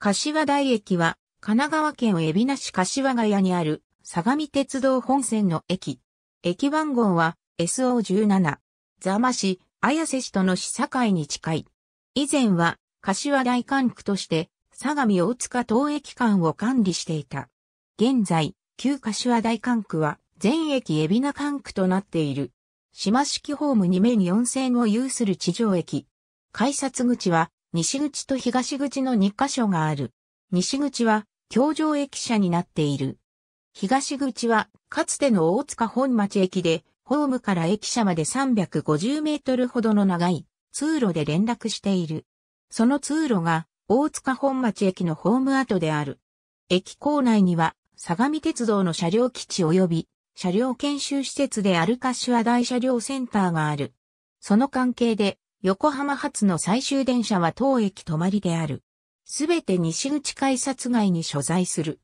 柏台駅は、神奈川県海老名市柏ヶ谷にある、相模鉄道本線の駅。駅番号は、SO17。座間市、綾瀬市との市境に近い。以前は、柏台管区として、相模大塚東駅間を管理していた。現在、旧柏台管区は、全駅海老名管区となっている。島式ホーム2面4線を有する地上駅。改札口は、西口と東口の2カ所がある。西口は、京城駅舎になっている。東口は、かつての大塚本町駅で、ホームから駅舎まで350メートルほどの長い通路で連絡している。その通路が大塚本町駅のホーム跡である。駅構内には相模鉄道の車両基地及び車両研修施設であるア大車両センターがある。その関係で横浜発の最終電車は当駅止まりである。すべて西口改札外に所在する。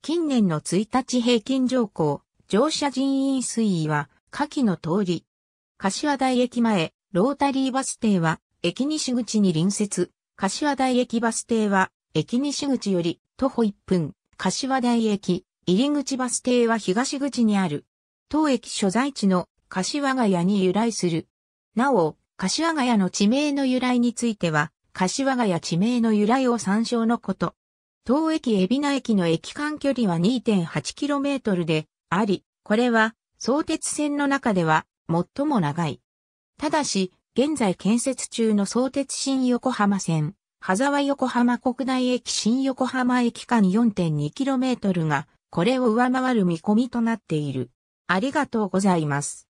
近年の1日平均乗降、乗車人員推移は、下記の通り。柏台駅前、ロータリーバス停は、駅西口に隣接。柏台駅バス停は、駅西口より、徒歩1分。柏台駅、入口バス停は東口にある。当駅所在地の柏ヶ谷に由来する。なお、柏ヶ谷の地名の由来については、柏ヶ谷地名の由来を参照のこと。当駅海老名駅の駅間距離は 2.8km であり、これは相鉄線の中では最も長い。ただし、現在建設中の相鉄新横浜線、羽沢横浜国大駅新横浜駅間 4.2km が、これを上回る見込みとなっている。ありがとうございます。